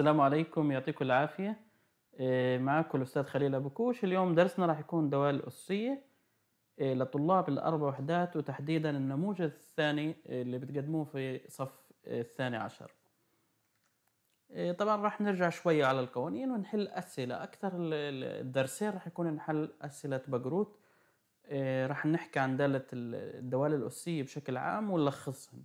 السلام عليكم يعطيكم العافية آه، معكم الأستاذ خليل أبو كوش اليوم درسنا راح يكون دوال الأسية آه، لطلاب الأربع وحدات وتحديدا النموذج الثاني آه، اللي بتقدموه في صف الثاني عشر طبعا راح نرجع شوية على القوانين ونحل أسئلة أكثر الدرسين راح يكون نحل أسئلة بقروت راح نحكي عن دالة الدوال الأسية بشكل عام ونلخصهم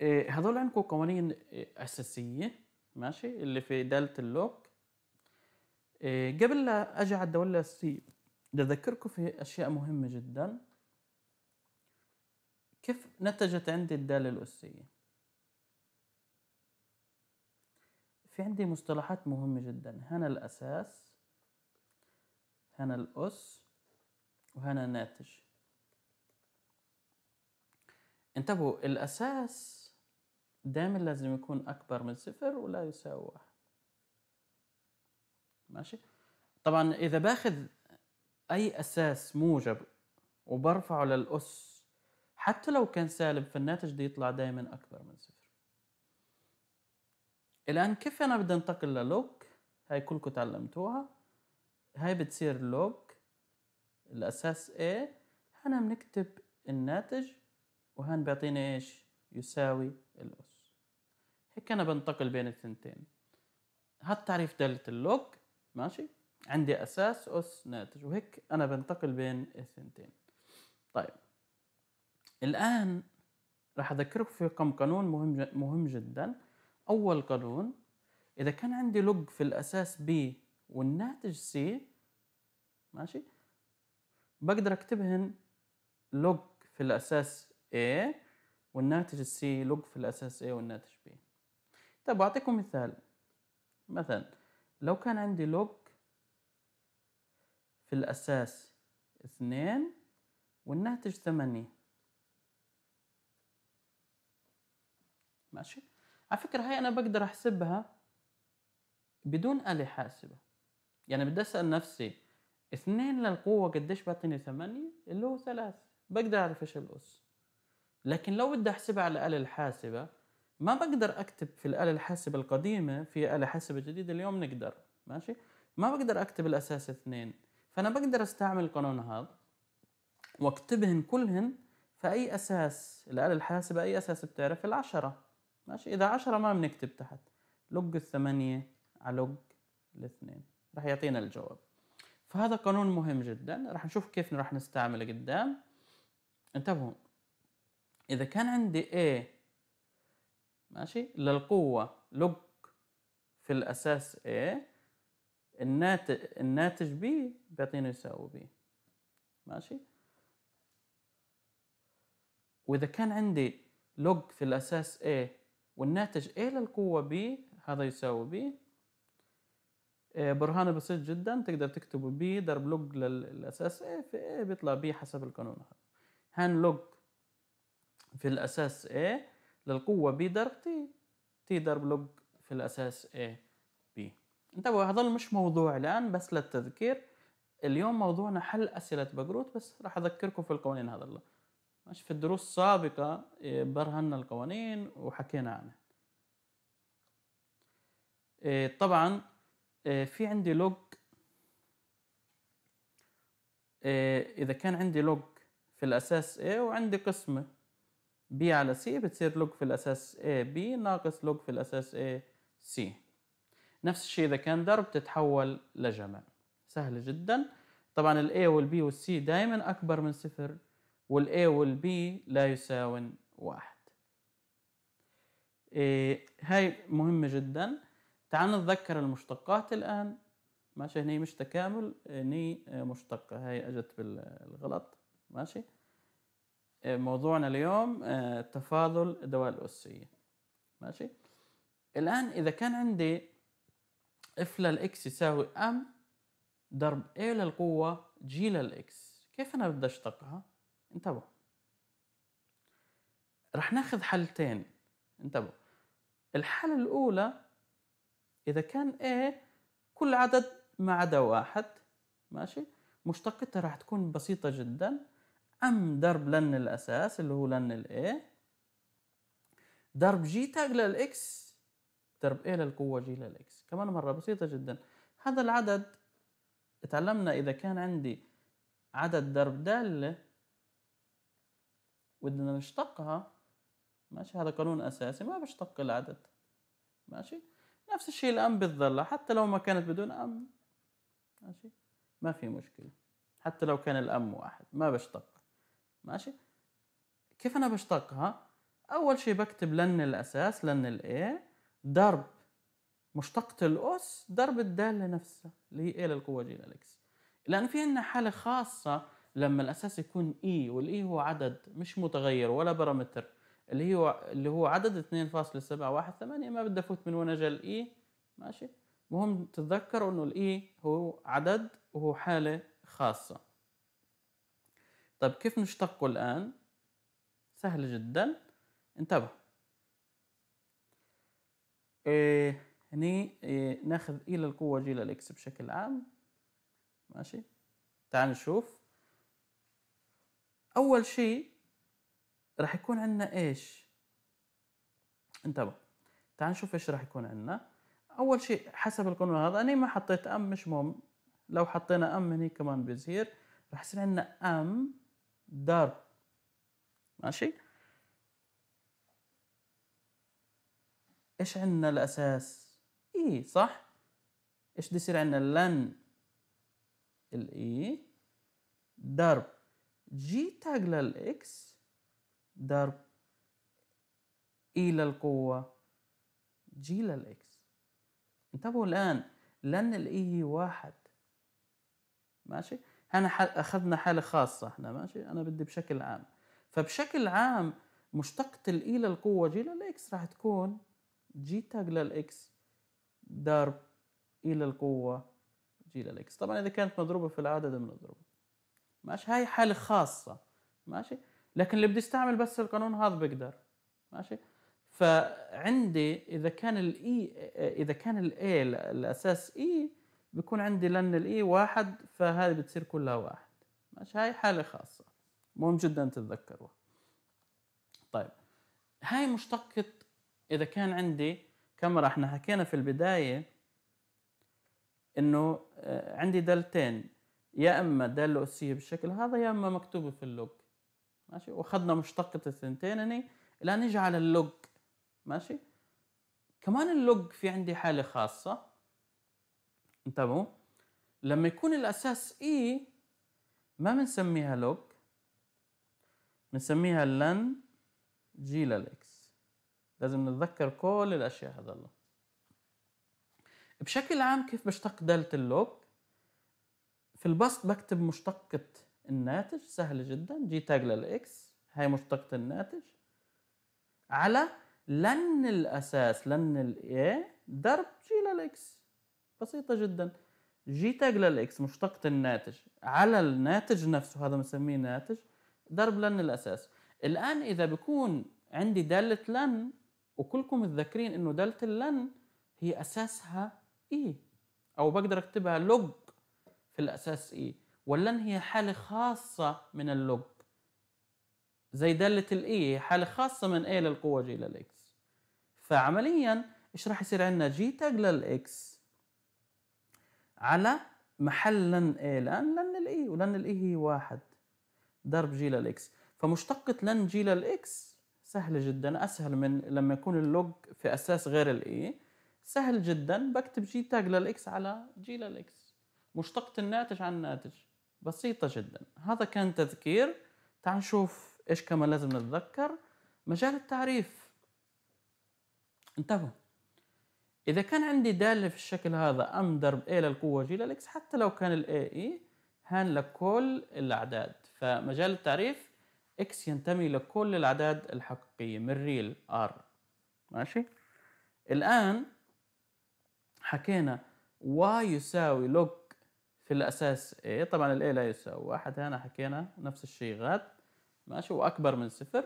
إيه، هذول عندكم قوانين أساسية ماشي اللي في داله اللوك إيه، قبل لا أجي على الدولة السي بدي أذكركم في أشياء مهمة جدا كيف نتجت عندي الدالة الأسية في عندي مصطلحات مهمة جدا هنا الأساس هنا الأس وهنا الناتج انتبهوا الأساس دائما لازم يكون أكبر من صفر ولا يساوي واحد ماشي طبعا إذا باخذ أي أساس موجب وبرفعه للأس حتى لو كان سالب فالناتج دي يطلع دائما أكبر من صفر الآن كيف أنا بدي أنتقل للوك هاي كلكم تعلمتوها هاي بتصير لوك الأساس A هنا بنكتب الناتج وهان بيعطيني إيش يساوي الأس هيك انا بنتقل بين الثنتين هالتعريف دالة اللوج ماشي عندي اساس اس ناتج وهيك انا بنتقل بين الثنتين طيب الان راح اذكركم في كم قانون مهم مهم جدا اول قانون اذا كان عندي لوج في الاساس ب والناتج سي ماشي بقدر اكتبهن لوج في الاساس A والناتج السي لوج في الاساس A والناتج B طيب أعطيكم مثال مثلا لو كان عندي لوك في الأساس اثنين والناتج ثمانية ماشي على فكرة هاي أنا بقدر أحسبها بدون آلة حاسبة يعني بدي أسأل نفسي اثنين للقوة قديش بيعطيني ثمانية اللي هو ثلاث بقدر أعرف إيش الأس لكن لو بدي أحسبها على الآلة الحاسبة ما بقدر اكتب في الاله الحاسبه القديمه في اله حاسبه جديده اليوم نقدر ماشي ما بقدر اكتب الاساس اثنين فانا بقدر استعمل القانون هذا واكتبهن كلهن فاي اساس الاله الحاسبه اي اساس بتعرف العشره ماشي اذا عشرة ما بنكتب تحت لوج الثمانية على لوج الاثنين راح يعطينا الجواب فهذا قانون مهم جدا راح نشوف كيف راح نستعمله قدام انتبهوا اذا كان عندي A ماشي للقوة لوج في الأساس A الناتج الناتج B بيعطيني يساوي B ماشي وإذا كان عندي لوج في الأساس A والناتج A للقوة B هذا يساوي B برهان بسيط جدا تقدر تكتبه بي ضرب لوج للاساس A في A بيطلع بي حسب القانون هذا هان لوج في الاساس A للقوة B ضرب T T ضرب لوج في الأساس A B انتبهوا هذا مش موضوع الآن بس للتذكير اليوم موضوعنا حل أسئلة بجروت بس راح أذكركم في القوانين هذا الله مش في الدروس السابقة إيه، برهنا القوانين وحكينا عنها إيه، طبعا إيه، في عندي لوج إذا كان عندي لوج في الأساس A وعندي قسمة B على C بتصير لوج في الأساس b ناقص لوج في الأساس c نفس الشيء إذا كان ضرب تتحول لجمع سهلة جدا طبعا ال A وال B وال C دائما أكبر من صفر وال A وال B لا يساوي واحد إيه هاي مهمة جدا تعال نتذكر المشتقات الآن ماشي هني مش تكامل هني مشتقة هاي أجت بالغلط ماشي آه، موضوعنا اليوم آه، تفاضل الدوال الأسية ماشي الآن إذا كان عندي اف للإكس يساوي أم ضرب A للقوة G للإكس كيف أنا بدي أشتقها؟ انتبهوا رح ناخذ حالتين انتبهوا الحالة الأولى إذا كان A كل عدد ما عدا واحد ماشي مشتقتها رح تكون بسيطة جداً ام ضرب لن الاساس اللي هو لن الاي ضرب جي تاج للاكس ضرب ايه للقوة جي للاكس كمان مرة بسيطة جدا هذا العدد اتعلمنا اذا كان عندي عدد ضرب دالة بدنا نشتقها ماشي هذا قانون اساسي ما بشتق العدد ماشي نفس الشيء الام بتضلها حتى لو ما كانت بدون ام ماشي ما في مشكلة حتى لو كان الام واحد ما بشتق ماشي كيف انا بشتقها اول شيء بكتب لن الاساس لن الاي ضرب مشتقة الأس ضرب الدالة نفسها اللي هي إيه للقوة جي للإكس لأن في عندنا حالة خاصة لما الأساس يكون إي e، والإي e هو عدد مش متغير ولا بارامتر اللي هو اللي هو عدد 2.718 ما بدي أفوت من وين أجى الإي e. ماشي المهم تتذكروا إنه الإي هو عدد وهو حالة خاصة طيب كيف نشتقه الآن؟ سهل جدا انتبه إيه هني إيه ناخذ إلى إيه القوة جي للإكس بشكل عام ماشي تعال نشوف أول شيء راح يكون عندنا إيش انتبه تعال نشوف إيش راح يكون عندنا أول شيء حسب القانون هذا أنا ما حطيت أم مش مهم لو حطينا أم هني كمان بيزهير راح يصير عندنا أم دار ماشي ايش عندنا الاساس اي صح ايش بده يصير عندنا لن الاي ضرب جي تاج للاكس ضرب اي e للقوه جي للاكس انتبهوا الان لن الاي e هي واحد ماشي انا اخذنا حاله خاصه احنا ماشي انا بدي بشكل عام فبشكل عام مشتقة الاي e للقوة جي للاكس راح تكون جي تاج للاكس ضرب e اي للقوة جي للاكس طبعا اذا كانت مضروبة في العدد بنضربه ماشي هاي حالة خاصة ماشي لكن اللي بدي استعمل بس القانون هذا بقدر ماشي فعندي اذا كان الاي e، اذا كان الاي الاساس اي بيكون عندي لن الاي واحد فهذه بتصير كلها واحد ماشي هاي حالة خاصة مهم جدا تتذكروها طيب هاي مشتقة إذا كان عندي كاميرا احنا حكينا في البداية إنه آه، عندي دالتين يا إما دالة أسية بالشكل هذا يا إما مكتوبة في اللوج ماشي وأخذنا مشتقة الثنتين هني الآن نجي على اللوج ماشي كمان اللوج في عندي حالة خاصة انتبهوا لما يكون الأساس E ما بنسميها لوك بنسميها لن جي للإكس لازم نتذكر كل الأشياء هذول بشكل عام كيف بشتق دالة اللوك في البسط بكتب مشتقة الناتج سهل جدا جي تاج للإكس هاي مشتقة الناتج على لن الأساس لن ال A ضرب جي للإكس بسيطه جدا جي تاج للاكس مشتقة الناتج على الناتج نفسه هذا بنسميه ناتج ضرب لن الاساس الان اذا بكون عندي داله لن وكلكم متذكرين انه داله اللن هي اساسها اي e، او بقدر اكتبها لوج في الاساس اي e، واللن هي حاله خاصه من اللوج زي داله الاي e، حاله خاصه من اي للقوه جي للاكس فعمليا ايش راح يصير عندنا جي تاج للاكس على محل لن اي لان لن الاي ولن الاي هي واحد ضرب جي للاكس فمشتقة لن جي للاكس سهلة جدا اسهل من لما يكون اللوج في اساس غير الاي سهل جدا بكتب جي تاج للاكس على جي للاكس مشتقة الناتج عن الناتج بسيطة جدا هذا كان تذكير تعال نشوف ايش كمان لازم نتذكر مجال التعريف انتبهوا إذا كان عندي دالة في الشكل هذا أم ضرب A للقوة G للإكس حتى لو كان ال A E هان لكل الأعداد فمجال التعريف X ينتمي لكل الأعداد الحقيقية من ريل R ماشي الآن حكينا Y يساوي لوك في الأساس A طبعا ال A لا يساوي واحد هنا حكينا نفس الشيء غاد ماشي وأكبر من صفر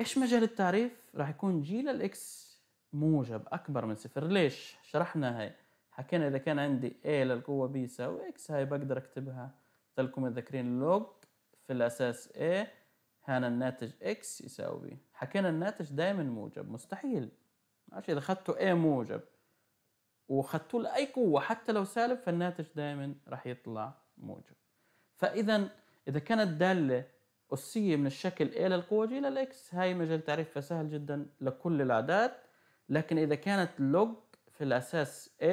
ايش مجال التعريف؟ راح يكون جي للاكس موجب اكبر من صفر ليش؟ شرحنا هاي حكينا اذا كان عندي a للقوة b يساوي x هاي بقدر اكتبها تلكم متذكرين لوج في الاساس a هنا الناتج x يساوي b حكينا الناتج دائما موجب مستحيل ماشي اذا اخذته a موجب وخدته لاي قوة حتى لو سالب فالناتج دائما راح يطلع موجب فاذا اذا كانت دالة أسية من الشكل A للقوة G للإكس هاي مجال تعريفها سهل جدا لكل الأعداد لكن إذا كانت لوج في الأساس A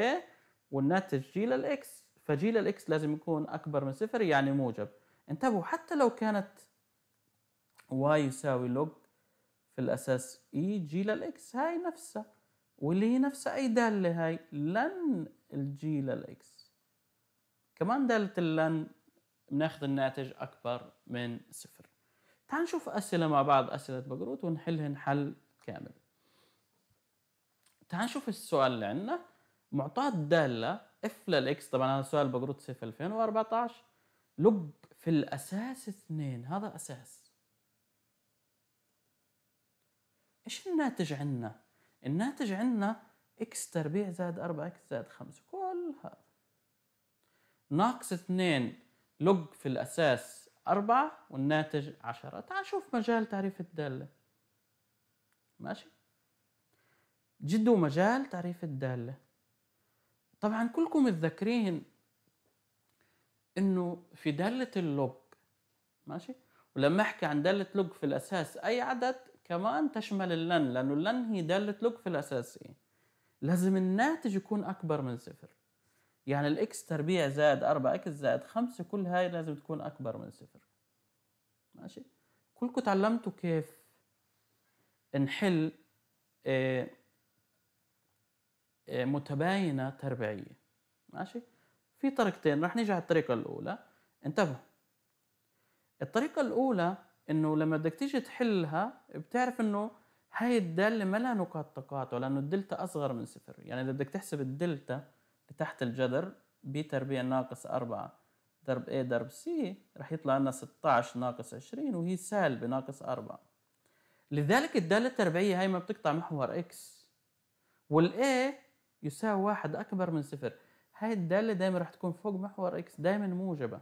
والناتج G للإكس فG للإكس لازم يكون أكبر من صفر يعني موجب انتبهوا حتى لو كانت Y يساوي لوج في الأساس E G للإكس هاي نفسها واللي هي نفسها أي دالة هاي لن الجي للإكس كمان دالة اللن بناخذ الناتج اكبر من صفر تعال نشوف اسئله مع بعض اسئله بقروت ونحلهن حل كامل تعال نشوف السؤال اللي عندنا معطاه الداله اف للاكس طبعا هذا سؤال بقروت سيف 2014 لب في الاساس اثنين هذا اساس ايش الناتج عندنا الناتج عندنا اكس تربيع زائد 4 اكس زائد 5 كل هذا ناقص 2 لوج في الأساس أربعة والناتج عشرة تعال شوف مجال تعريف الدالة ماشي جدو مجال تعريف الدالة طبعا كلكم متذكرين انه في دالة اللوج ماشي ولما احكي عن دالة لوج في الأساس أي عدد كمان تشمل اللن لأنه اللن هي دالة لوج في الأساس إيه؟ لازم الناتج يكون أكبر من صفر يعني الاكس تربيع زائد 4 اكس زائد 5 كل هاي لازم تكون اكبر من صفر ماشي كلكم تعلمتوا كيف نحل آه، آه، متباينة تربيعية ماشي في طريقتين رح نيجي على الطريقة الأولى انتبه الطريقة الأولى إنه لما بدك تيجي تحلها بتعرف إنه هاي الدالة ما لها نقاط تقاطع لأنه الدلتا أصغر من صفر يعني إذا بدك تحسب الدلتا لتحت الجذر تربيع ناقص أربعة ضرب A ضرب C رح يطلع لنا 16 ناقص 20 وهي سالبة ناقص 4 لذلك الدالة التربيعية هي ما بتقطع محور X والA يساوي واحد أكبر من صفر هاي الدالة دايما رح تكون فوق محور X دايما موجبة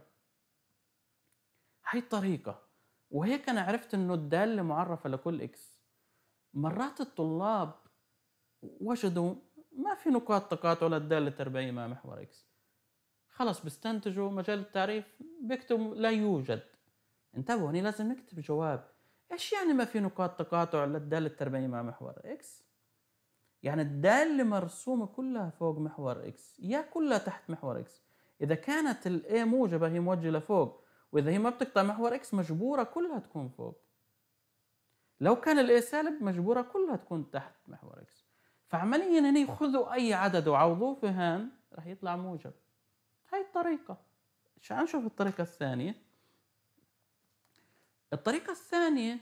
هاي الطريقة وهيك أنا عرفت إنه الدالة معرفة لكل X مرات الطلاب وجدوا ما في نقاط تقاطع للدالة التربيعية مع محور إكس خلص بستنتجوا مجال التعريف بكتب لا يوجد انتبهوا هني لازم نكتب جواب ايش يعني ما في نقاط تقاطع للدالة التربيعية مع محور إكس يعني الدالة مرسومة كلها فوق محور إكس يا كلها تحت محور إكس إذا كانت الـ A موجبة هي موجهة لفوق وإذا هي ما بتقطع محور إكس مجبورة كلها تكون فوق لو كان الـ A سالب مجبورة كلها تكون تحت محور إكس فعمليا هني خذوا اي عدد وعوضوه في هان راح يطلع موجب هاي الطريقة شو نشوف الطريقة الثانية الطريقة الثانية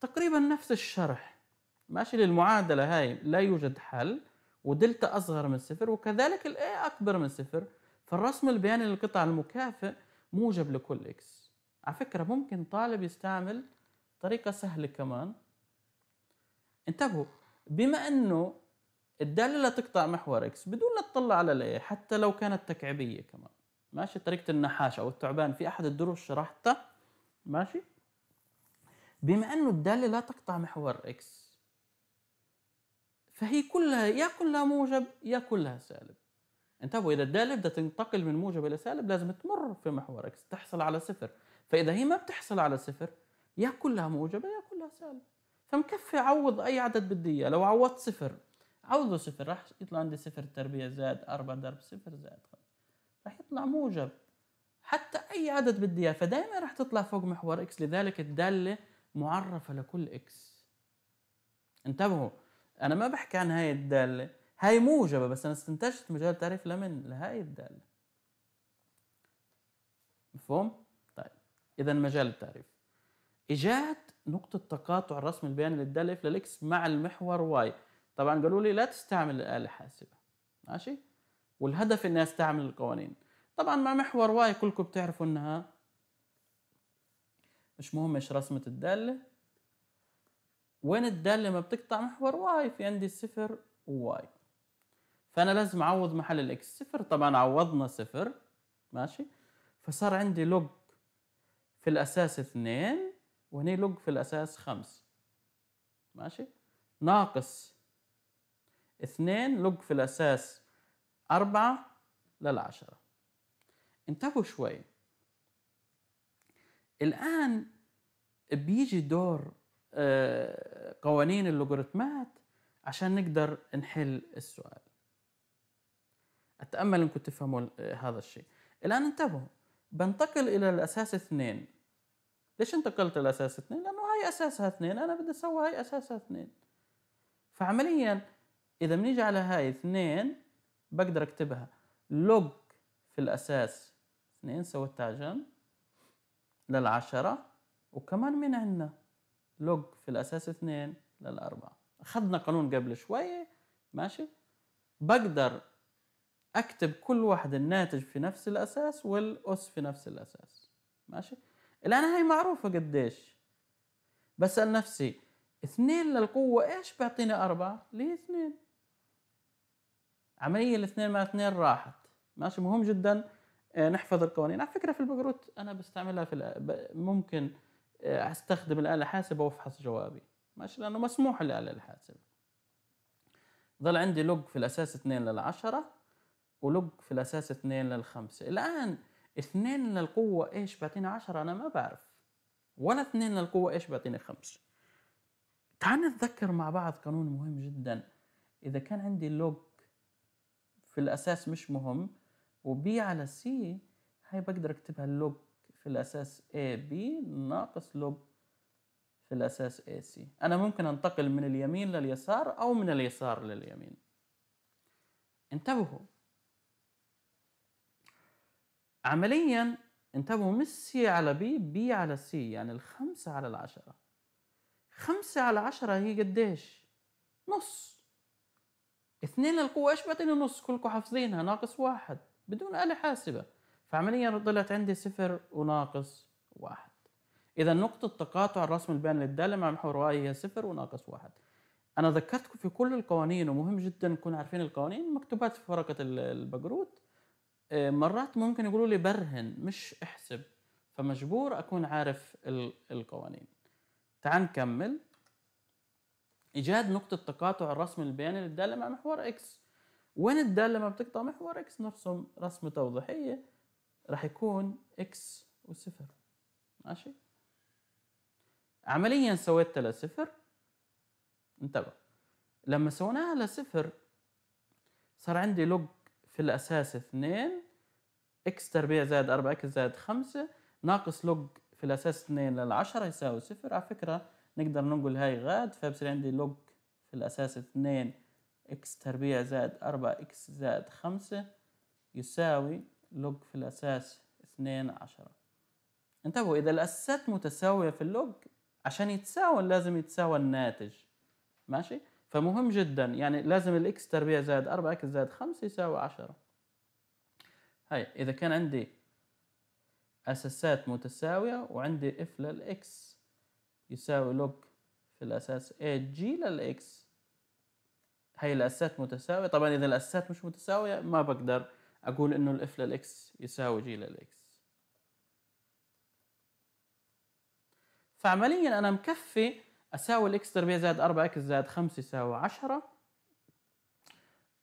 تقريبا نفس الشرح ماشي للمعادلة هاي لا يوجد حل ودلتا أصغر من صفر وكذلك ال A أكبر من صفر فالرسم البياني للقطع المكافئ موجب لكل إكس على فكرة ممكن طالب يستعمل طريقة سهلة كمان انتبهوا بما انه الدالة تقطع محور اكس بدون لا تطلع على الاي حتى لو كانت تكعيبية كمان ماشي طريقة النحاش او التعبان في احد الدروس شرحتها ماشي بما انه الدالة لا تقطع محور اكس فهي كلها يا كلها موجب يا كلها سالب انتبهوا اذا الداله بدها تنتقل من موجب الى سالب لازم تمر في محور اكس تحصل على صفر فاذا هي ما بتحصل على صفر يا كلها موجبه يا كلها سالب فمكفي عوض اي عدد بدي اياه لو عوضت صفر عوضه صفر راح يطلع عندي صفر تربيع زائد 4 ضرب صفر زائد 5 راح يطلع موجب حتى اي عدد بدي اياه فدائما راح تطلع فوق محور اكس لذلك الداله معرفه لكل اكس انتبهوا انا ما بحكي عن هاي الداله هاي موجبه بس انا استنتجت مجال تعريف لمن لهاي الداله مفهوم طيب اذا مجال التعريف اجت نقطه تقاطع الرسم البياني للداله اف للاكس مع المحور واي طبعا قالوا لي لا تستعمل الاله الحاسبه ماشي والهدف اني استعمل القوانين طبعا مع محور واي كلكم بتعرفوا انها مش مهم ايش رسمه الداله وين الداله ما بتقطع محور واي في عندي صفر وواي فانا لازم اعوض محل الاكس صفر طبعا عوضنا صفر ماشي فصار عندي لوج في الاساس اثنين وهنا لوج في الأساس خمس ماشي ناقص اثنين لوج في الأساس أربعة للعشرة انتبهوا شوي الآن بيجي دور آه، قوانين اللوغاريتمات عشان نقدر نحل السؤال أتأمل أنكم تفهموا آه، هذا الشيء الآن انتبهوا بنتقل إلى الأساس اثنين ليش انتقلت لاساس اثنين؟ لانه هاي اساسها اثنين انا بدي اسوي هاي اساسها اثنين فعمليا اذا بنيجي على هاي اثنين بقدر اكتبها لوج في الاساس اثنين سوي تاجن للعشرة وكمان من عندنا لوج في الاساس اثنين للاربعة اخذنا قانون قبل شوية ماشي بقدر اكتب كل واحد الناتج في نفس الاساس والاس في نفس الاساس ماشي الآن هاي معروفة قديش بسأل نفسي اثنين للقوة ايش بيعطيني أربعة؟ ليه اثنين؟ عملية الاثنين مع اثنين راحت ماشي مهم جدا آه، نحفظ القوانين على فكرة في البقروت أنا بستعملها في ممكن آه، أستخدم الآلة الحاسبة وأفحص جوابي ماشي لأنه مسموح الآلة الحاسبة ظل عندي لوج في الأساس 2 للعشرة ولوج في الأساس 2 للخمسة الآن اثنين للقوة ايش بيعطينا عشرة انا ما بعرف ولا اثنين للقوة ايش بيعطينا خمسة تعال نتذكر مع بعض قانون مهم جدا اذا كان عندي لوج في الاساس مش مهم وبي على سي هاي بقدر اكتبها اللوج في الاساس اي بي ناقص لوج في الاساس اي سي انا ممكن انتقل من اليمين لليسار او من اليسار لليمين انتبهوا عمليا انتبهوا مش سي على بي بي على سي يعني الخمسة على العشرة خمسة على عشرة هي قديش؟ نص اثنين القوة ايش بعطيني نص كلكم حافظينها ناقص واحد بدون آلة حاسبة فعمليا طلعت عندي صفر وناقص واحد إذا نقطة تقاطع الرسم البياني للدالة مع محور واي هي صفر وناقص واحد أنا ذكرتكم في كل القوانين ومهم جدا نكون عارفين القوانين مكتوبات في ورقة البقروت آه، مرات ممكن يقولوا لي برهن مش احسب فمجبور اكون عارف القوانين تعال نكمل ايجاد نقطه تقاطع الرسم البياني للداله مع محور اكس وين الداله ما بتقطع محور اكس نرسم رسمه توضيحيه راح يكون اكس وصفر ماشي عمليا سويتها لصفر انتبه لما سويناها لصفر صار عندي لوج في الأساس 2 اكس تربيع زائد 4 اكس زائد 5 ناقص لوج في الأساس 2 لل 10 يساوي 0 على فكرة نقدر نقول هاي غاد فبصير عندي لوج في الأساس 2 اكس تربيع زائد 4 اكس زائد 5 يساوي لوج في الأساس 2 10 انتبهوا إذا الأساسات متساوية في اللوج عشان يتساوى لازم يتساوى الناتج ماشي؟ فمهم جدا يعني لازم الاكس تربيع زائد 4 اكس زائد 5 يساوي 10 هاي اذا كان عندي اساسات متساويه وعندي اف للاكس يساوي لوج في الاساس اي جي للاكس هاي الاساسات متساويه طبعا اذا الاساسات مش متساويه ما بقدر اقول انه الاف للاكس يساوي جي للاكس فعمليا انا مكفي اساوي الاكس تربيع زائد 4 اكس زائد 5 يساوي 10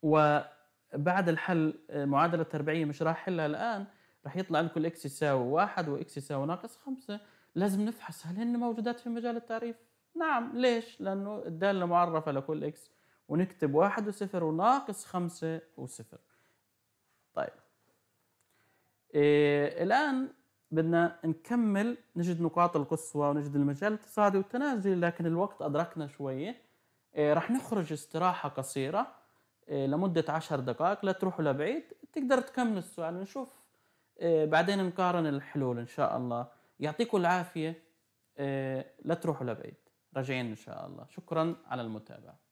وبعد الحل المعادله التربيعيه مش راح احلها الان راح يطلع لكم الاكس يساوي 1 واكس يساوي ناقص 5 لازم نفحص هل هن موجودات في مجال التعريف نعم ليش لانه الداله معرفه لكل اكس ونكتب 1 و0 وناقص 5 و0 طيب إيه الان بدنا نكمل نجد نقاط القصوى ونجد المجال الاقتصادي والتنازلي لكن الوقت أدركنا شوية آه، رح نخرج استراحة قصيرة آه، لمدة عشر دقائق لا تروحوا لبعيد تقدر تكمل السؤال ونشوف آه، بعدين نقارن الحلول إن شاء الله يعطيكم العافية لا تروحوا لبعيد راجعين إن شاء الله شكرا على المتابعة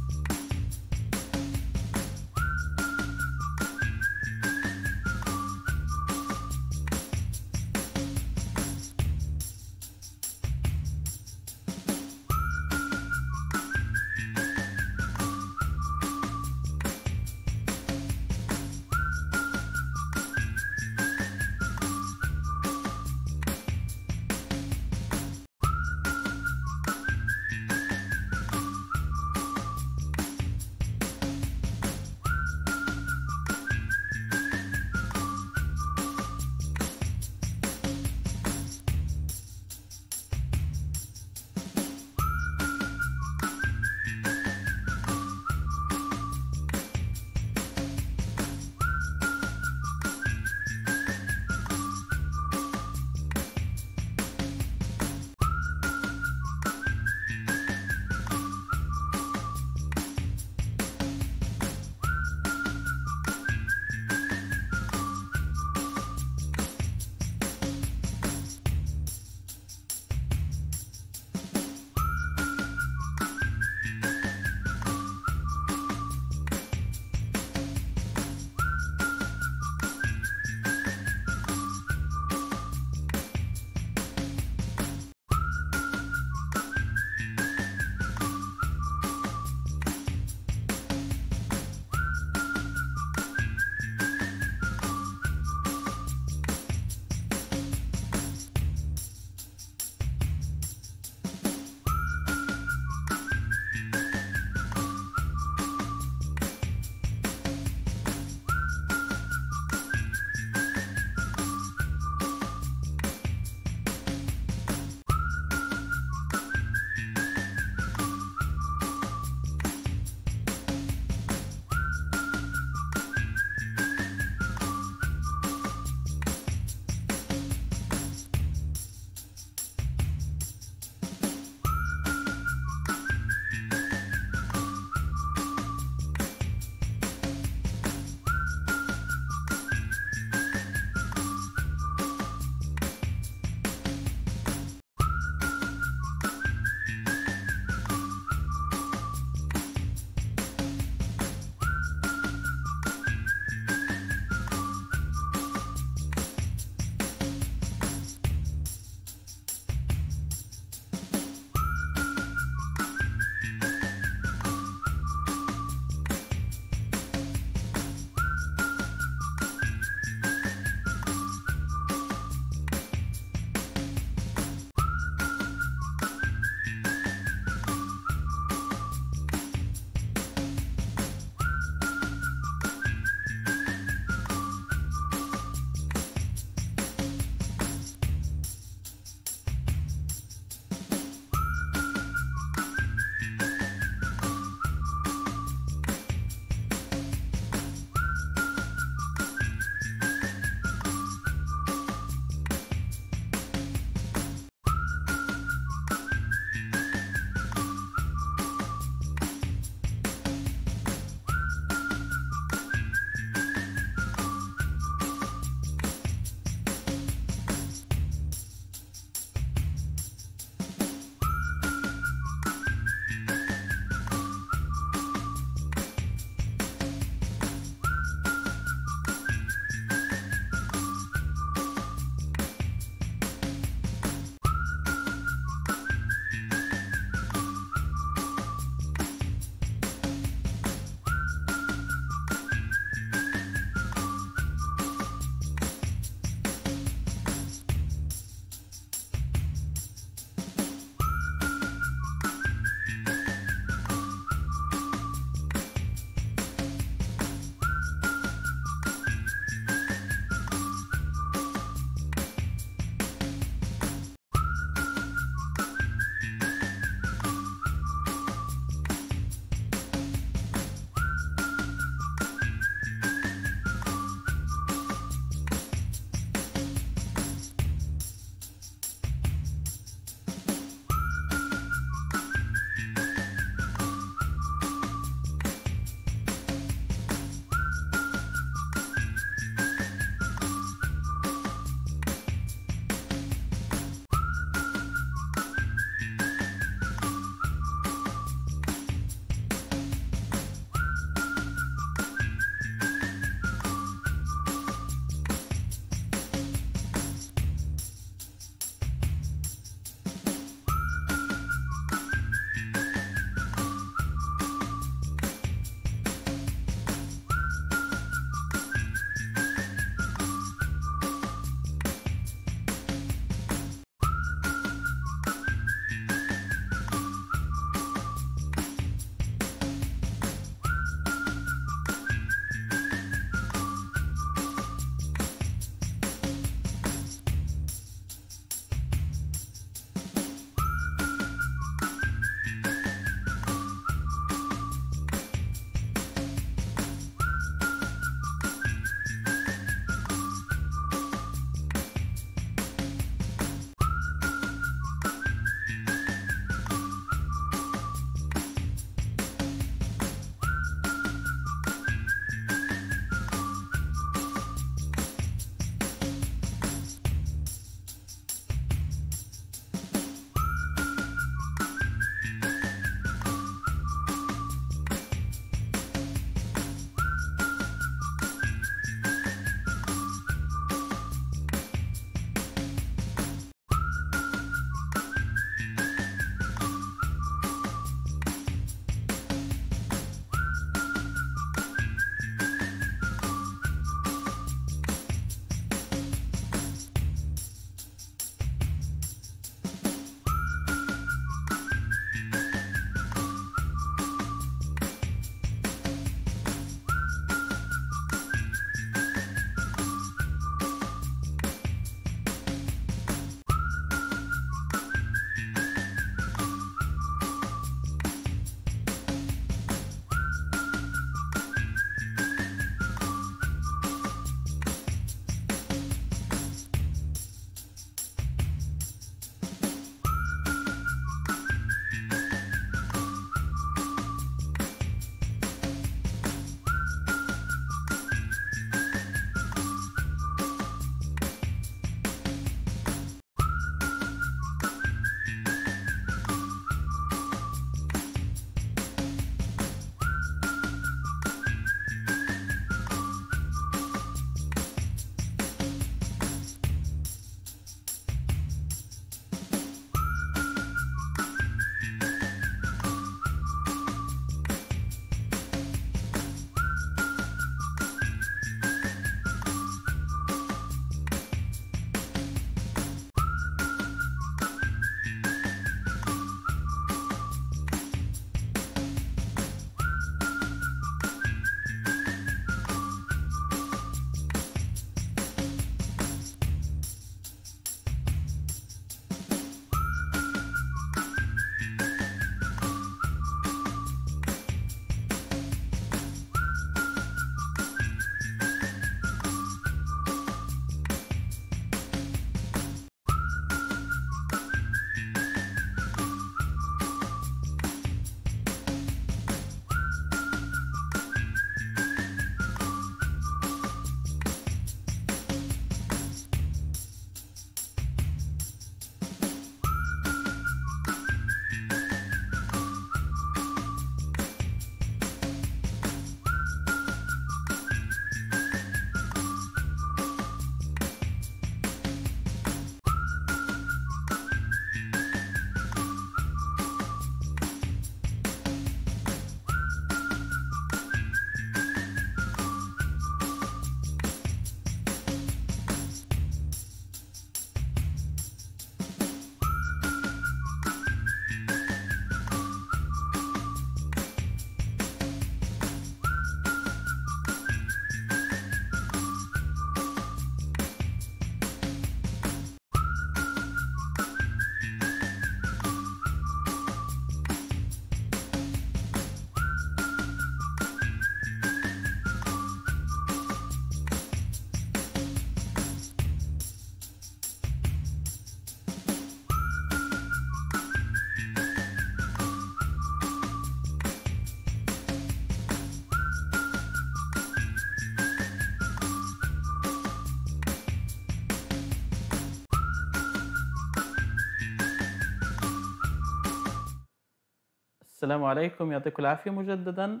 السلام عليكم يعطيكم العافية مجددا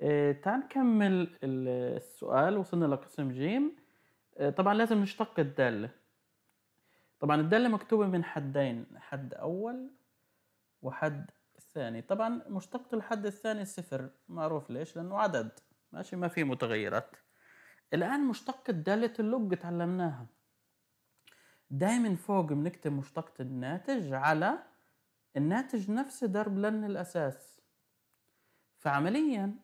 آه، تعال نكمل السؤال وصلنا لقسم جيم آه، طبعا لازم نشتق الدالة طبعا الدالة مكتوبة من حدين حد أول وحد ثاني طبعا مشتقة الحد الثاني صفر معروف ليش لأنه عدد ماشي ما في متغيرات الآن مشتقة دالة اللوج تعلمناها دايما فوق بنكتب مشتقة الناتج على الناتج نفسه درب لن الأساس فعمليا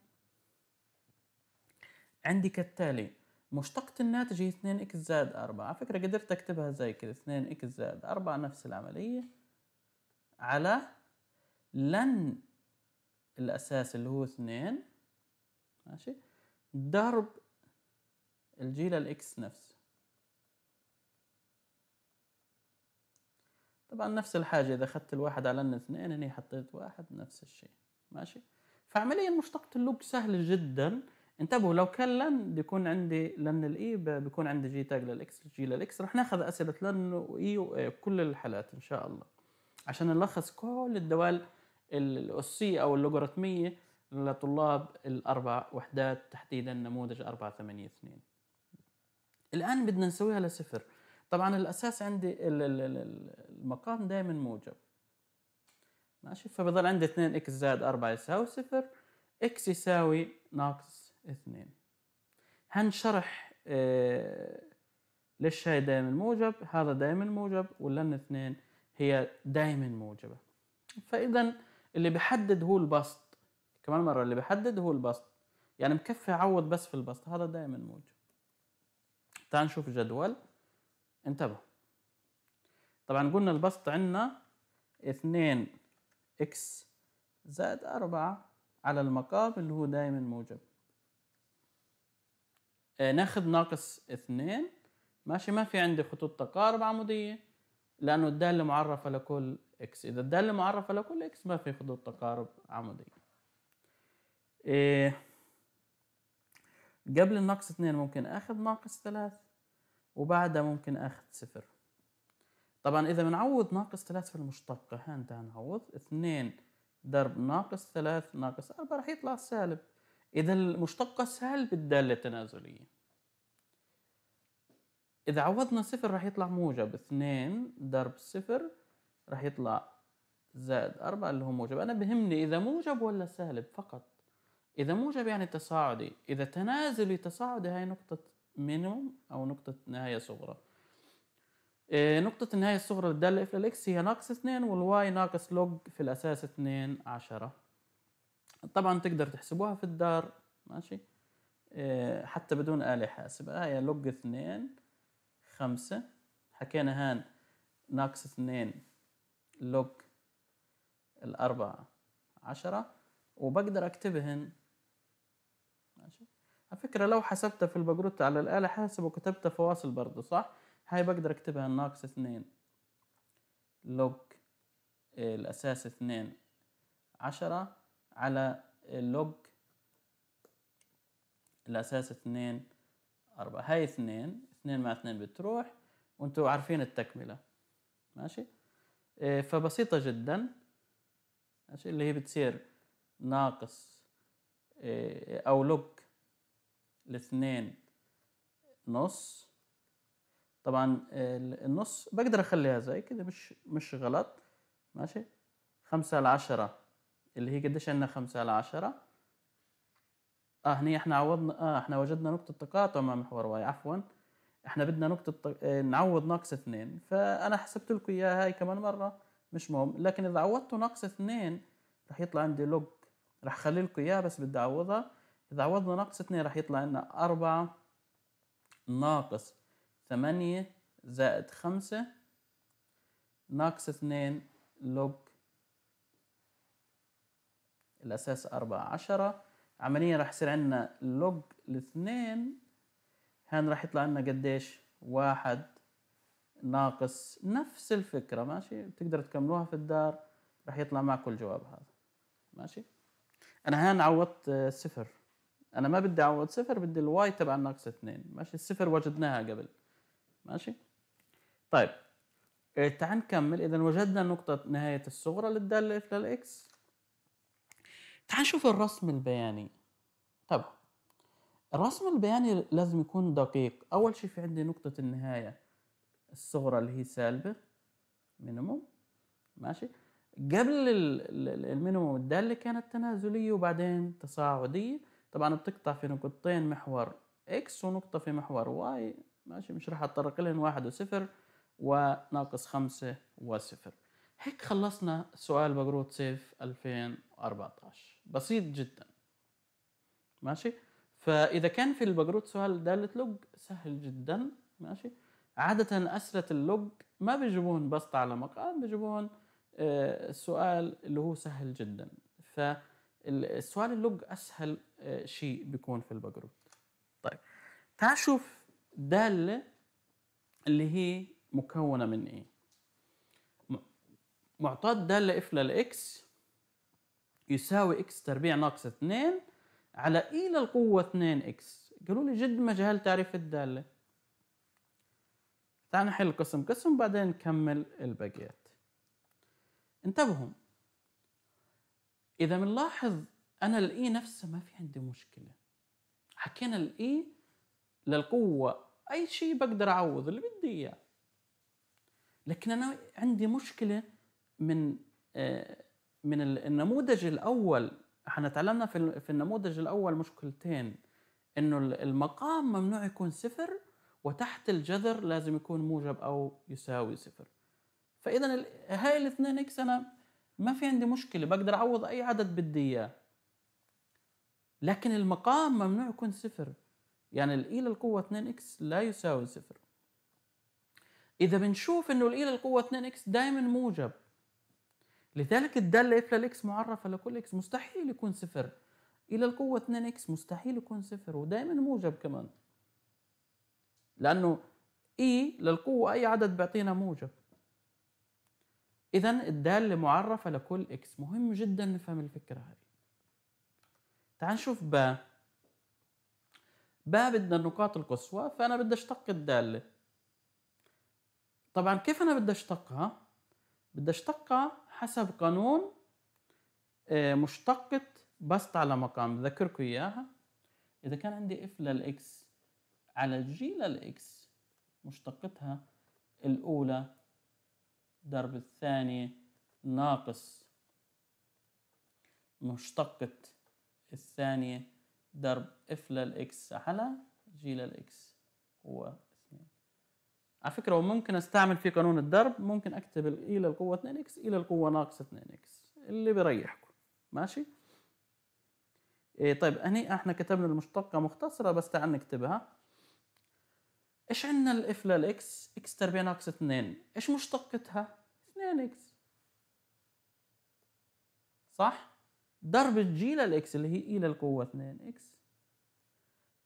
عندي كالتالي مشتقة الناتج هي 2 اكس زائد 4 على فكرة قدرت اكتبها زي كده 2 اكس زائد 4 نفس العملية على لن الأساس اللي هو 2 ماشي درب الجيل الإكس نفسه طبعا نفس الحاجه اذا اخذت الواحد على ان اثنين هنا حطيت واحد نفس الشيء ماشي فعمليا مشتقة اللوج سهل جدا انتبهوا لو كان لن بيكون عندي لن الاي e، بيكون عندي جي تاج للاكس جي للاكس رح ناخذ اسئله لن واي بكل e الحالات ان شاء الله عشان نلخص كل الدوال الاسيه او اللوغاريتميه لطلاب الاربع وحدات تحديدا نموذج 4 8 2 الان بدنا نسويها لصفر طبعا الاساس عندي المقام دائما موجب ماشي فبضل عندي 2 اكس زائد 4 يساوي صفر اكس يساوي ناقص 2 هنشرح آه، ليش هاي دائما موجب هذا دائما موجب ولان 2 هي دائما موجبة فإذا اللي بحدد هو البسط كمان مرة اللي بحدد هو البسط يعني مكفي أعوض بس في البسط هذا دائما موجب تعال نشوف جدول انتبهوا طبعا قلنا البسط عندنا 2 اكس زائد 4 على المقام اللي هو دايما موجب آه ناخذ ناقص 2 ماشي ما في عندي خطوط تقارب عمودية لأنه الدالة معرفة لكل إكس إذا الدالة معرفة لكل إكس ما في خطوط تقارب عمودية إيه قبل الناقص اثنين ممكن آخذ ناقص ثلاث وبعدها ممكن اخذ صفر طبعا اذا بنعوض ناقص ثلاث في المشتقة هانتها نعوض اثنين ضرب ناقص ثلاث ناقص اربعة رح يطلع سالب اذا المشتقة سالب الدالة التنازلية إذا عوضنا صفر رح يطلع موجب اثنين ضرب صفر رح يطلع زائد أربعة اللي هو موجب أنا بهمني إذا موجب ولا سالب فقط إذا موجب يعني تصاعدي إذا تنازلي تصاعدي هاي نقطة مينيموم او نقطه نهايه صغرى آه، نقطة النهاية الصغرى للدالة اف للاكس هي ناقص اثنين والواي ناقص لوج في الأساس اثنين عشرة طبعا تقدر تحسبوها في الدار ماشي آه، حتى بدون آلة حاسبة هي لوج اثنين خمسة حكينا هان ناقص اثنين لوج الأربعة عشرة وبقدر أكتبهن على فكرة لو حسبتها في البقروت على الآلة حاسب وكتبتها فواصل برضه صح؟ هاي بقدر اكتبها ناقص اثنين لوج الأساس اثنين عشرة على لوج الأساس اثنين أربعة هاي اثنين اثنين مع اثنين بتروح وانتوا عارفين التكملة ماشي؟ إيه، فبسيطة جدا ماشي اللي هي بتصير ناقص إيه، أو لوج الاثنين نص طبعا النص بقدر اخليها زي كده مش مش غلط ماشي خمسة على عشرة اللي هي قديش عندنا خمسة على عشرة اه هني احنا عوضنا اه احنا وجدنا نقطة تقاطع مع محور واي عفوا احنا بدنا نقطة تق... آه، نعوض ناقص اثنين فانا حسبت لكم اياها هاي كمان مرة مش مهم لكن اذا عوضتوا ناقص اثنين رح يطلع عندي لوج رح اخلي لكم اياها بس بدي اعوضها إذا عوضنا ناقص اثنين راح يطلع لنا أربعة ناقص ثمانية زائد خمسة ناقص اثنين لوج الأساس أربعة عشرة عمليا راح يصير عندنا لوج الاثنين هان راح يطلع لنا قديش واحد ناقص نفس الفكرة ماشي بتقدر تكملوها في الدار راح يطلع معكم الجواب هذا ماشي أنا هان عوضت صفر انا ما بدي اعوض صفر بدي الواي تبع الناقص 2 ماشي الصفر وجدناها قبل ماشي طيب إيه، تعال نكمل اذا وجدنا نقطة نهاية الصغرى للدالة اف للاكس تعال نشوف الرسم البياني طب الرسم البياني لازم يكون دقيق اول شيء في عندي نقطة النهاية الصغرى اللي هي سالبة مينيموم ماشي قبل المينيموم الدالة كانت تنازلية وبعدين تصاعدية طبعا بتقطع في نقطتين محور اكس ونقطة في محور واي ماشي مش راح اتطرق لهم واحد وصفر وناقص خمسة وصفر هيك خلصنا سؤال بقروت سيف 2014 بسيط جدا ماشي فاذا كان في البقروت سؤال دالة لوج سهل جدا ماشي عادة أسرة اللوج ما بيجيبوهن بسط على مقام بيجيبوهن السؤال آه، اللي هو سهل جدا ف السؤال اللوج اسهل آه، شيء بيكون في البقرود طيب تعال شوف داله اللي هي مكونه من ايه معطاه داله اف للاكس يساوي اكس تربيع ناقص 2 على اي e للقوه 2 اكس قالوا لي جد مجهل تعريف الداله تعال نحل قسم قسم بعدين نكمل الباقيات انتبهوا اذا بنلاحظ انا الاي e نفسه ما في عندي مشكله حكينا الاي e للقوه اي شيء بقدر اعوض اللي بدي اياه لكن انا عندي مشكله من آه، من النموذج الاول احنا تعلمنا في النموذج الاول مشكلتين انه المقام ممنوع يكون صفر وتحت الجذر لازم يكون موجب او يساوي صفر فاذا هاي الاثنين اكس انا ما في عندي مشكله بقدر اعوض اي عدد بدي اياه لكن المقام ممنوع يكون صفر يعني الاي e للقوه 2 اكس لا يساوي صفر اذا بنشوف انه الاي e للقوه 2 اكس دائما موجب لذلك الداله اف للاكس معرفه لكل e اكس مستحيل يكون صفر الى القوه 2 اكس مستحيل يكون صفر ودائما موجب كمان لانه اي للقوه اي عدد بيعطينا موجب اذا الداله معرفه لكل اكس مهم جدا نفهم الفكره هاي تعال نشوف باء. باء بدنا النقاط القصوى فانا بدي اشتق الداله طبعا كيف انا بدي اشتقها بدي اشتقها حسب قانون آه، مشتقة بسط على مقام بذكركم اياها اذا كان عندي اف للاكس على جي للاكس مشتقتها الاولى ضرب الثانية ناقص مشتقة الثانية ضرب اف للإكس على جي للإكس هو على فكرة وممكن استعمل في قانون الضرب ممكن اكتب الاي e للقوة 2x اي e للقوة ناقص 2x اللي بيريحكم ماشي إيه طيب هني احنا كتبنا المشتقة مختصرة بس تعال نكتبها ايش عندنا الاف للاكس اكس تربيع ناقص 2 ايش مشتقتها 2 اكس صح ضرب جي للاكس اللي هي اي للقوه 2 اكس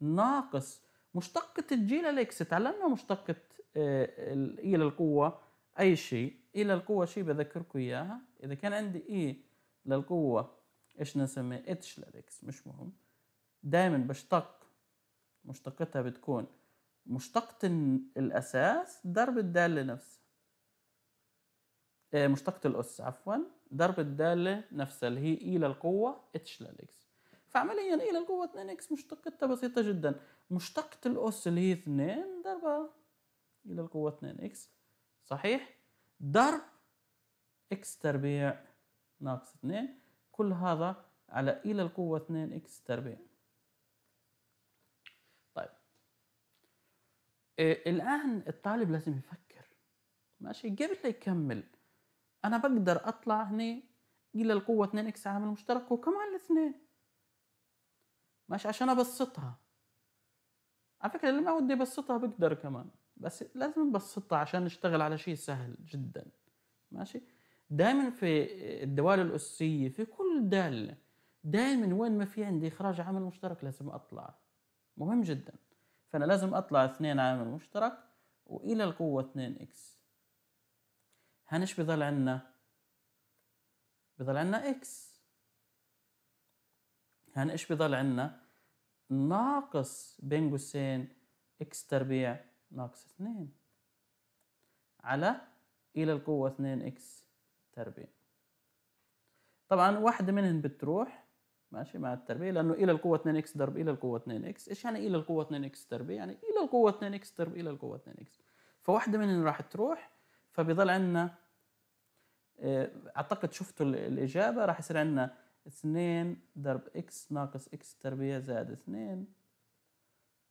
ناقص مشتقة الجي للاكس تعلمنا مشتقة آه، الاي للقوة اي شيء اي للقوة شيء بذكركم اياها اذا كان عندي اي للقوة ايش نسميه اتش للاكس مش مهم دائما بشتق مشتقتها بتكون مشتقة الأساس ضرب الدالة نفسها آه، مشتقة الأس عفوا ضرب الدالة نفسها اللي هي إي e للقوة اتش للإكس فعمليا إي e للقوة 2إكس مشتقتها بسيطة جدا مشتقة الأس اللي هي 2 ضربها إي للقوة 2إكس صحيح ضرب إكس تربيع ناقص 2 كل هذا على إي e للقوة 2 إكس تربيع إيه، الان الطالب لازم يفكر ماشي قبل لا يكمل انا بقدر اطلع هنا الى القوه 2 اكس عامل مشترك وكمان الاثنين ماشي عشان ابسطها على فكره اللي ما ودي ابسطها بقدر كمان بس لازم نبسطها عشان نشتغل على شيء سهل جدا ماشي دائما في الدوال الاسيه في كل داله دائما وين ما في عندي اخراج عمل مشترك لازم اطلع مهم جدا فأنا لازم أطلع اثنين عامل مشترك وإلى اثنين إكس هنش بظل عنا بظل عنا إكس هن إيش بظل عنا ناقص بين قوسين إكس تربيع ناقص اثنين على إلى القوة اثنين إكس تربيع طبعا واحدة منهن بتروح ماشي مع التربيع لانه الى القوه 2 اكس ضرب الى القوه 2 اكس ايش يعني الى القوه 2 اكس تربيع يعني الى القوه 2 اكس ضرب الى القوه 2 اكس فواحده منهم راح تروح فبيضل عندنا آه، اعتقد شفتوا الاجابه راح يصير عندنا 2 ضرب اكس ناقص اكس تربيع زائد 2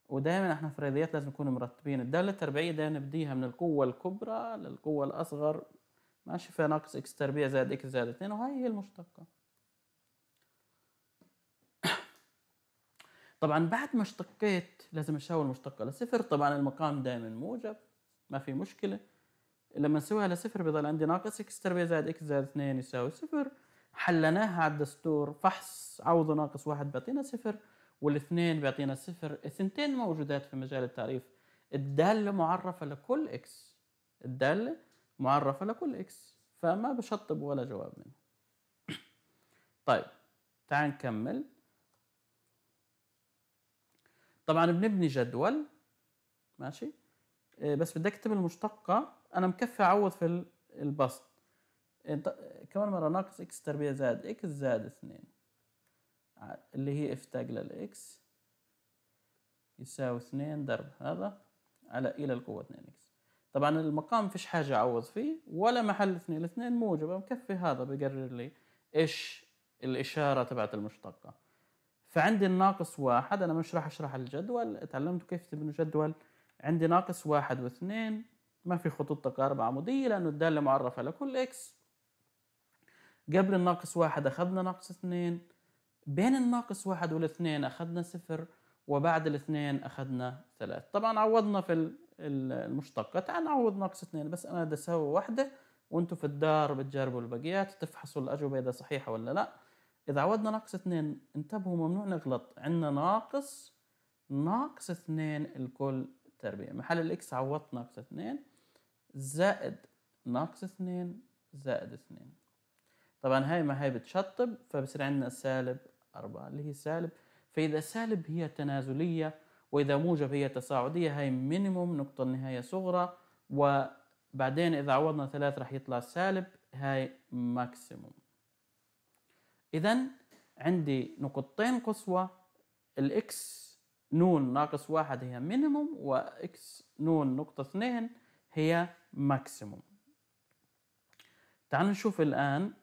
ودائما احنا في الرياضيات لازم نكون مرتبين الداله التربيعيه دائما نبديها من القوه الكبرى للقوه الاصغر ماشي فيها ناقص اكس تربيع زائد اكس زائد 2 وهي هي المشتقه طبعا بعد ما اشتقيت لازم أساوي المشتقة لصفر طبعا المقام دائما موجب ما في مشكلة لما نسويها لصفر بيظل عندي ناقص اكس تربيع زائد اكس زائد اثنين يساوي صفر حليناها على الدستور فحص عوض ناقص واحد بيعطينا صفر والاثنين بيعطينا صفر الثنتين موجودات في مجال التعريف الدالة معرفة لكل اكس الدالة معرفة لكل اكس فما بشطب ولا جواب منها طيب تعال نكمل طبعا بنبني جدول ماشي إيه، بس بدي اكتب المشتقه انا مكفي اعوض في البسط إيه، كمان مره ناقص اكس تربيع زائد اكس زائد اثنين اللي هي تاج للاكس يساوي اثنين ضرب هذا على الى القوه اثنين اكس طبعا المقام فيش حاجه اعوض فيه ولا محل اثنين الاثنين موجب مكفي هذا بقرر لي ايش الاشاره تبعت المشتقه فعندي الناقص واحد أنا مش راح أشرح الجدول اتعلمت كيف تبني جدول عندي ناقص واحد واثنين ما في خطوط تقارب عمودية لأنه الدالة معرفة لكل إكس قبل الناقص واحد أخذنا ناقص اثنين بين الناقص واحد والاثنين أخذنا صفر وبعد الاثنين أخذنا ثلاث طبعا عوضنا في المشتقة تعال نعوض ناقص اثنين بس أنا بدي أسوي واحدة وأنتم في الدار بتجربوا البقيات تفحصوا الأجوبة إذا صحيحة ولا لأ إذا عوضنا ناقص اثنين انتبهوا ممنوع نغلط عندنا ناقص ناقص اثنين الكل تربيع محل الإكس عوضت ناقص اثنين زائد ناقص اثنين زائد اثنين طبعا هاي ما هاي بتشطب فبصير عندنا سالب أربعة اللي هي سالب فإذا سالب هي تنازلية وإذا موجب هي تصاعدية هاي مينيموم نقطة النهاية صغرى وبعدين إذا عوضنا ثلاث رح يطلع سالب هاي ماكسيموم إذا عندي نقطتين قصوى الإكس نون ناقص واحد هي مينيموم وإكس نون نقطة اثنين هي ماكسيموم تعالوا نشوف الآن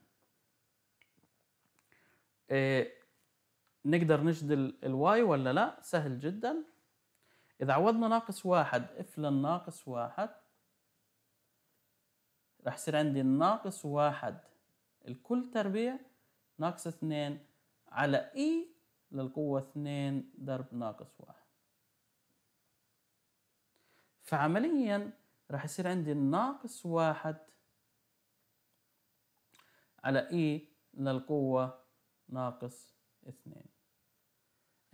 إيه، نقدر نجدل الواي ولا لا سهل جدا إذا عوضنا ناقص واحد إفلن ناقص واحد راح يصير عندي ناقص واحد الكل تربيع ناقص اثنين على اي e للقوة اثنين ضرب ناقص واحد فعمليا راح يصير عندي ناقص واحد على اي e للقوة ناقص اثنين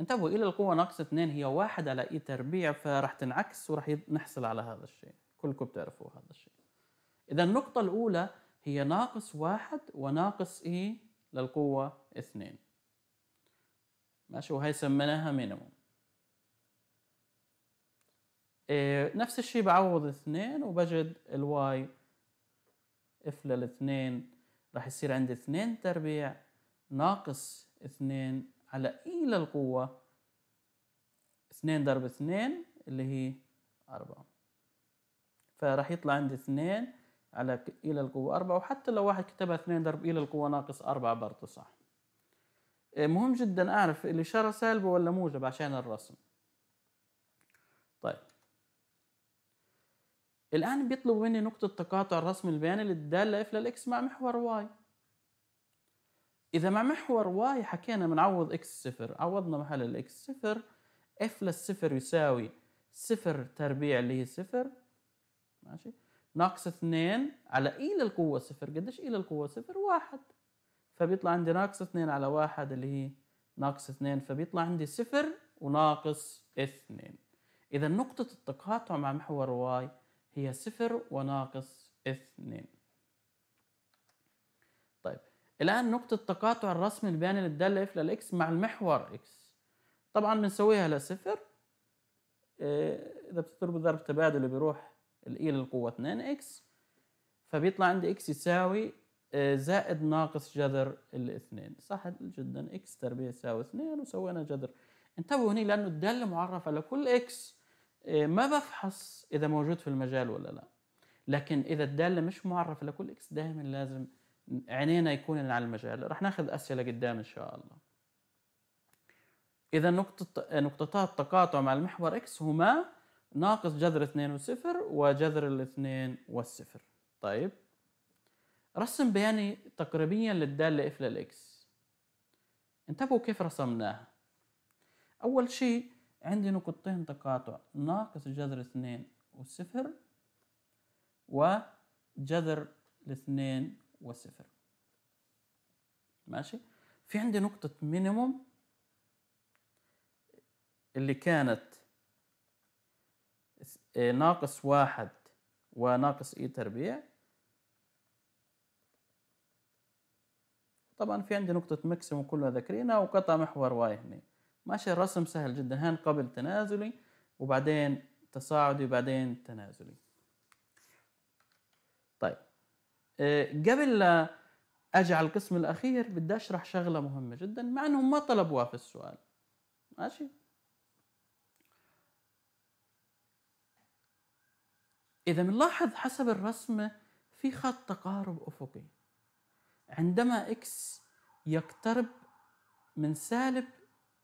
انتبهوا إلى e القوة ناقص اثنين هي واحد على اي تربيع فراح تنعكس وراح نحصل على هذا الشيء كلكم بتعرفوا هذا الشيء إذا النقطة الأولى هي ناقص واحد وناقص اي للقوة اثنين ماشي وهي سميناها مينيموم إيه، نفس الشيء بعوض اثنين وبجد الواي اف للاثنين راح يصير عندي اثنين تربيع ناقص اثنين على اي e للقوة اثنين ضرب اثنين اللي هي أربعة فراح يطلع عندي اثنين على إلى القوة أربعة وحتى لو واحد كتبها اثنين ضرب إلى القوة ناقص أربعة برضه صح إيه، مهم جدا أعرف الإشارة سالبة ولا موجب عشان الرسم طيب الآن بيطلب مني نقطة تقاطع الرسم البياني للدالة إف للإكس مع محور واي إذا مع محور واي حكينا بنعوض إكس صفر عوضنا محل الإكس صفر إف للصفر يساوي صفر تربيع اللي هي صفر ماشي ناقص 2 على اي e للقوه صفر قديش اي e للقوه صفر واحد فبيطلع عندي ناقص 2 على واحد اللي هي ناقص 2 فبيطلع عندي صفر وناقص 2 اذا نقطه التقاطع مع محور واي هي صفر وناقص 2 طيب الان نقطه تقاطع الرسم البياني للداله اف للاكس مع المحور اكس طبعا بنسويها لصفر إيه، اذا بتضرب ضرب تبادلي بيروح الاي للقوة 2 اكس فبيطلع عندي اكس يساوي آه، زائد ناقص جذر الاثنين صح جدا اكس تربيع يساوي اثنين وسوينا جذر انتبهوا هنا لانه الدالة معرفة لكل اكس آه، ما بفحص اذا موجود في المجال ولا لا لكن اذا الدالة مش معرفة لكل اكس دائما لازم عينينا يكون على المجال رح ناخذ اسئلة قدام ان شاء الله اذا نقطة نقطتا التقاطع مع المحور اكس هما ناقص جذر 2 وصفر وجذر الاثنين والصفر طيب رسم بياني تقريبيا للدالة اف للاكس انتبهوا كيف رسمناها اول شيء عندي نقطتين تقاطع ناقص جذر 2 وصفر وجذر الاثنين وصفر ماشي في عندي نقطة مينيموم اللي كانت إيه، ناقص واحد وناقص اي تربيع طبعا في عندي نقطة مكسيم كلها ذاكرينها وقطع محور واي هنا ماشي الرسم سهل جدا هان قبل تنازلي وبعدين تصاعدي وبعدين تنازلي طيب إيه، قبل لا اجي على القسم الاخير بدي اشرح شغله مهمه جدا مع انهم ما طلبوها في السؤال ماشي إذا بنلاحظ حسب الرسمة في خط تقارب أفقي عندما إكس يقترب من سالب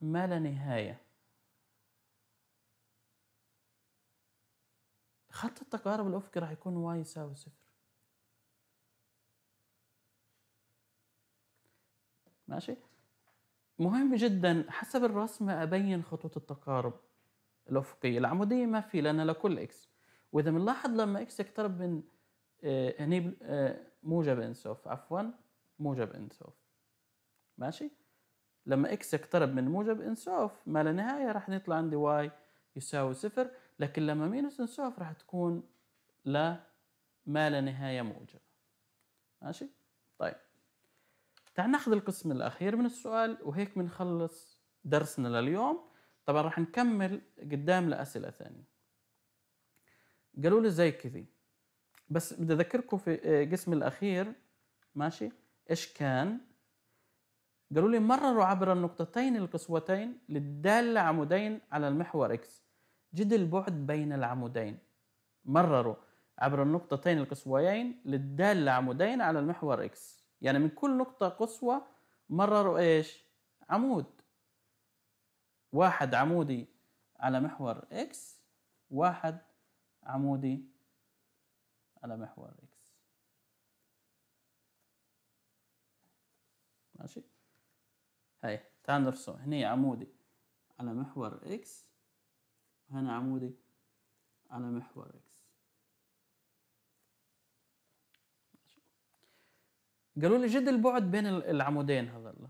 ما لا نهاية خط التقارب الأفقي راح يكون واي يساوي صفر ماشي مهم جدا حسب الرسمة أبين خطوط التقارب الأفقية العمودية ما في لأن لكل إكس واذا بنلاحظ لما اكس اقترب من انيبل آه، آه، موجب انسوف عفوا موجب انسوف ماشي لما اكس اقترب من موجب انسوف ما لا نهايه راح نطلع عندي واي يساوي صفر لكن لما مينوس انسوف راح تكون لا ما لا نهايه موجب ماشي طيب تعال ناخذ القسم الاخير من السؤال وهيك بنخلص درسنا لليوم طبعا راح نكمل قدام لاسئله ثانيه قالوا لي زي كذي بس بدي اذكركم في آه، قسم الاخير ماشي ايش كان قالوا لي مرروا عبر النقطتين القصوتين للدالة عمودين على المحور اكس جد البعد بين العمودين مرروا عبر النقطتين القصويين للدالة عمودين على المحور اكس يعني من كل نقطة قصوى مرروا ايش عمود واحد عمودي على محور اكس واحد عمودي على محور X ماشي هاي تعال نرسم هنا عمودي على محور X وهنا عمودي على محور X قالوا لي جد البعد بين العمودين هذول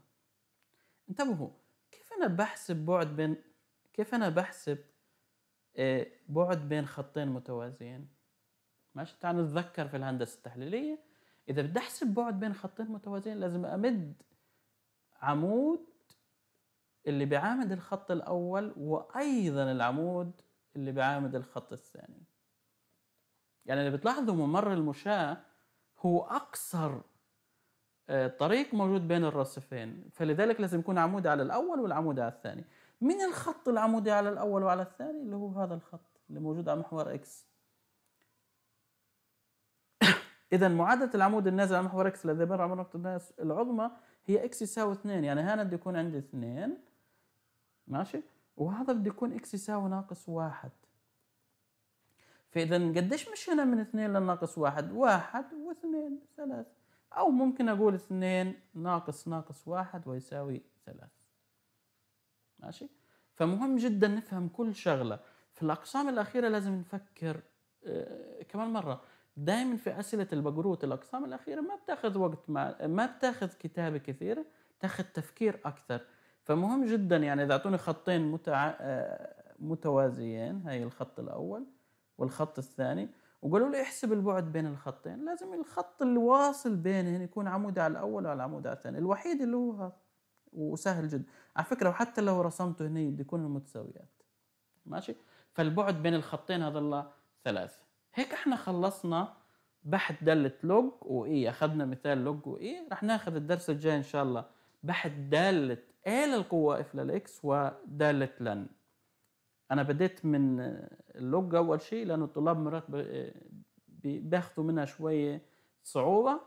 انتبهوا كيف انا بحسب بعد بين كيف انا بحسب إيه، بعد بين خطين متوازيين ماشي تعال نتذكر في الهندسه التحليليه اذا بدي احسب بعد بين خطين متوازيين لازم امد عمود اللي بيعامد الخط الاول وايضا العمود اللي بيعامد الخط الثاني يعني اللي بتلاحظوا ممر المشاة هو اقصر آه، طريق موجود بين الرصيفين فلذلك لازم يكون عمود على الاول والعمود على الثاني من الخط العمودي على الأول وعلى الثاني اللي هو هذا الخط اللي موجود على محور إكس إذا معادلة العمود النازل على محور إكس الذي بر عبر نقطة العظمى هي إكس يساوي 2 يعني هنا بده يكون عندي 2 ماشي وهذا بده يكون إكس يساوي ناقص 1 فإذا قديش مشينا من 2 لناقص 1 1 و2 3 أو ممكن أقول 2 ناقص ناقص 1 ويساوي 3 ماشي فمهم جدا نفهم كل شغله في الاقسام الاخيره لازم نفكر آه، كمان مره دائما في اسئله البقروت الاقسام الاخيره ما بتاخذ وقت ما, ما بتاخذ كتابه كثيره تاخذ تفكير اكثر فمهم جدا يعني اذا اعطوني خطين متع... آه، متوازيين هاي الخط الاول والخط الثاني وقالوا لي احسب البعد بين الخطين لازم الخط الواصل بينهن بينهم يكون عمود على الاول وعلى العمود على الثاني الوحيد اللي هو وسهل جدا على فكره وحتى لو رسمته هنا بده يكون المتساويات ماشي فالبعد بين الخطين الله ثلاثة هيك احنا خلصنا بحث دالة لوج وإي أخذنا مثال لوج وإي رح ناخذ الدرس الجاي إن شاء الله بحث دالة إل للقوة إف للإكس ودالة لن أنا بديت من اللوج أول شيء لأنه الطلاب مرات بياخذوا منها شوية صعوبة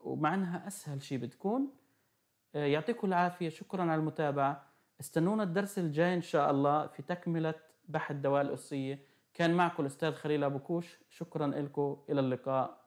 ومع إنها أسهل شيء بتكون يعطيكم العافية شكرا على المتابعة استنونا الدرس الجاي إن شاء الله في تكملة بحث دواء الأسية كان معكم الأستاذ خليل أبو كوش شكرا لكم إلى اللقاء